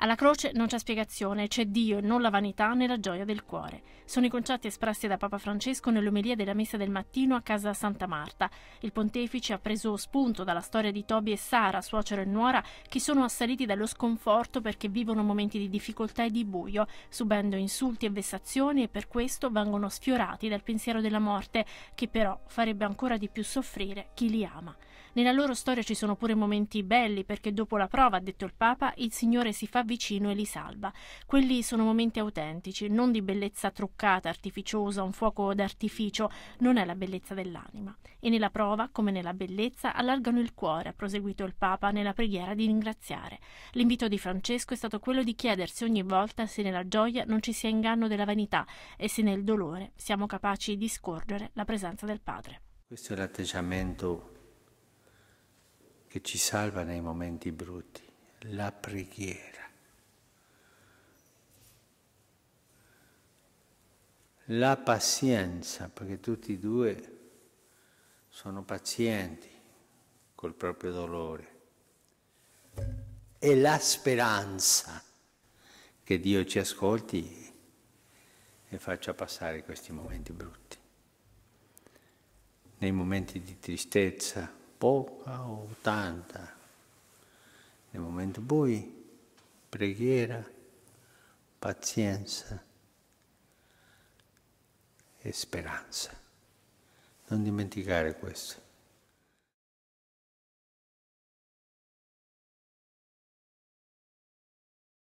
Alla croce non c'è spiegazione, c'è Dio e non la vanità né la gioia del cuore. Sono i concetti espressi da Papa Francesco nell'omelia della messa del mattino a casa Santa Marta. Il pontefice ha preso spunto dalla storia di Toby e Sara, suocero e nuora, che sono assaliti dallo sconforto perché vivono momenti di difficoltà e di buio, subendo insulti e vessazioni e per questo vengono sfiorati dal pensiero della morte, che però farebbe ancora di più soffrire chi li ama. Nella loro storia ci sono pure momenti belli perché dopo la prova, ha detto il Papa, il Signore si fa vicino e li salva. Quelli sono momenti autentici, non di bellezza truccata, artificiosa, un fuoco d'artificio, non è la bellezza dell'anima. E nella prova, come nella bellezza, allargano il cuore, ha proseguito il Papa nella preghiera di ringraziare. L'invito di Francesco è stato quello di chiedersi ogni volta se nella gioia non ci sia inganno della vanità e se nel dolore siamo capaci di scorgere la presenza del Padre. Questo è l'atteggiamento che ci salva nei momenti brutti, la preghiera. la pazienza, perché tutti e due sono pazienti col proprio dolore, e la speranza che Dio ci ascolti e faccia passare questi momenti brutti. Nei momenti di tristezza, poca o tanta, nei momenti bui, preghiera, pazienza e speranza. Non dimenticare questo.